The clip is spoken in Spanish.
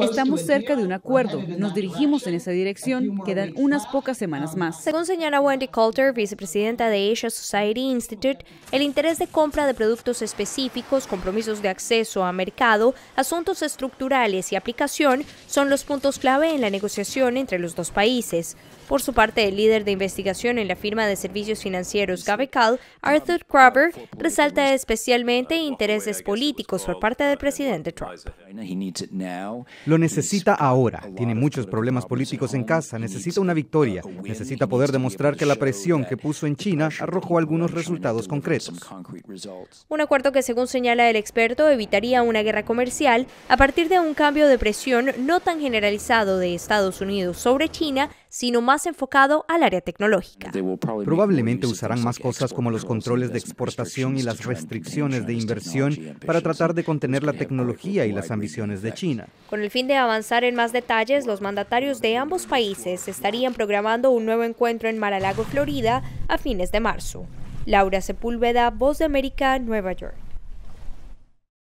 Estamos cerca de un acuerdo, nos dirigimos en esa dirección, quedan unas pocas semanas más. Según señala Wendy Coulter, vicepresidenta de Asia Society Institute, el interés de compra de productos específicos, compromisos de acceso a mercado, asuntos estructurales y aplicación son los puntos clave en la negociación entre los dos países. Por su parte, el líder de investigación en la firma de servicios financieros Gavekal, Arthur Kraber, resalta especialmente intereses políticos por parte del presidente Trump. Lo necesita ahora. Tiene muchos problemas políticos en casa. Necesita una victoria. Necesita poder demostrar que la presión que puso en China arrojó algunos resultados concretos. Un acuerdo que, según señala el experto, evitaría una guerra comercial a partir de un cambio de presión no tan generalizado de Estados Unidos sobre China, sino más enfocado al área tecnológica. Probablemente usarán más cosas como los controles de exportación y las restricciones de inversión para tratar de contener la tecnología y las ambiciones de China. Con el fin de avanzar en más detalles, los mandatarios de ambos países estarían programando un nuevo encuentro en Mar-a-Lago, Florida, a fines de marzo. Laura Sepúlveda, Voz de América, Nueva York.